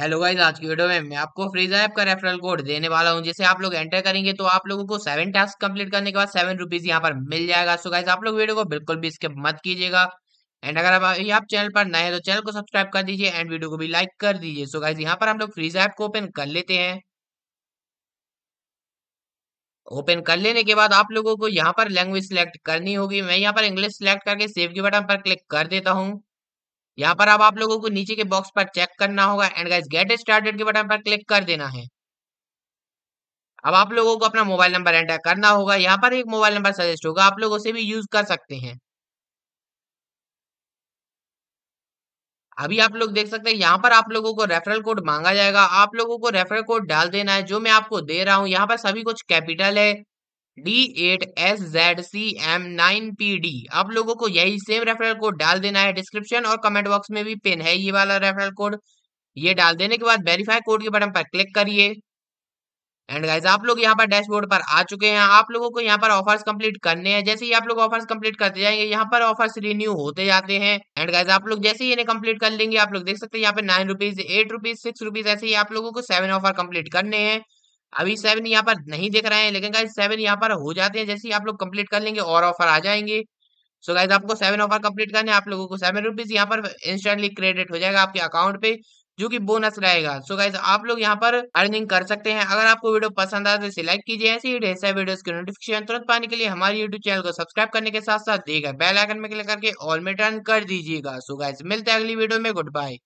hello guys आज की video में मैं आपको फ्रीज ऐप का रेफरल कोड देने वाला हूं जिसे आप लोग एंटर करेंगे तो आप लोगों को सेवन टास्क कंप्लीट करने के बाद सेवन रुपीज यहाँ पर मिल जाएगा सो गाइज आप लोग वीडियो को बिल्कुल भी स्किप मत कीजिएगा एंड अगर आप आप चैनल पर नए हैं तो चैनल को सब्सक्राइब कर दीजिए एंड वीडियो को भी लाइक कर दीजिए सो गाइज यहाँ पर हम लोग फ्रीज ऐप को ओपन कर लेते हैं ओपन कर लेने के बाद आप लोगों को यहाँ पर लैंग्वेज सिलेक्ट करनी होगी मैं यहाँ पर इंग्लिश सिलेक्ट करके सेव के बटन पर क्लिक कर देता हूँ यहाँ पर अब आप लोगों को नीचे के बॉक्स पर चेक करना होगा एंड गाइज गेट स्टार्टेड के बटन पर क्लिक कर देना है अब आप लोगों को अपना मोबाइल नंबर एंटर करना होगा यहाँ पर एक मोबाइल नंबर सजेस्ट होगा आप लोग उसे भी यूज कर सकते हैं अभी आप लोग देख सकते हैं यहाँ पर आप लोगों को रेफरल कोड मांगा जाएगा आप लोगों को रेफरल कोड डाल देना है जो मैं आपको दे रहा हूँ यहाँ पर सभी कुछ कैपिटल है D eight S Z C M nine P D आप लोगों को यही सेम रेफरल कोड डाल देना है डिस्क्रिप्शन और कमेंट बॉक्स में भी पिन है ये वाला रेफरल कोड ये डाल देने के बाद वेरीफाई कोड के बटन पर क्लिक करिए एंड गाइज आप लोग यहाँ पर डैशबोर्ड पर आ चुके हैं आप लोगों को यहाँ पर ऑफर्स कंप्लीट करने हैं जैसे ही आप लोग ऑफर्स कंप्लीट करते जाएंगे यहाँ पर ऑफर्स रिन्यू होते जाते हैं एंड गाइज आप लोग जैसे ही इन्हें कंप्लीट कर लेंगे आप लोग देख सकते हैं यहाँ पे nine rupees eight rupees six rupees ऐसे ही आप लोगों को सेवन ऑफर कंप्लीट करने हैं अभी सेवन यहाँ पर नहीं दिख रहे हैं लेकिन गाइज सेवन यहाँ पर हो जाते हैं जैसे ही आप लोग कंप्लीट कर लेंगे और ऑफर आ जाएंगे सो गाइज आपको सेवन ऑफर कंप्लीट करने आप लोगों को सेवन रुपीज यहाँ पर इंस्टेंटली क्रेडिट हो जाएगा आपके अकाउंट पे जो कि बोनस रहेगा सो गाइज आप लोग यहाँ पर अर्निंग कर सकते हैं अगर आपको वीडियो पसंद आए तो इसे लाइक कीजिए ऐसे ही ढेर सारे की नोटिफिकेशन तुरंत पाने के लिए हमारे यूट्यूब चैनल को सब्सक्राइब करने के साथ साथ देगा बेल आइकन में क्लिक करके ऑल में टर्न कर दीजिएगा सो गाइज मिलते हैं अगली वीडियो में गुड बाय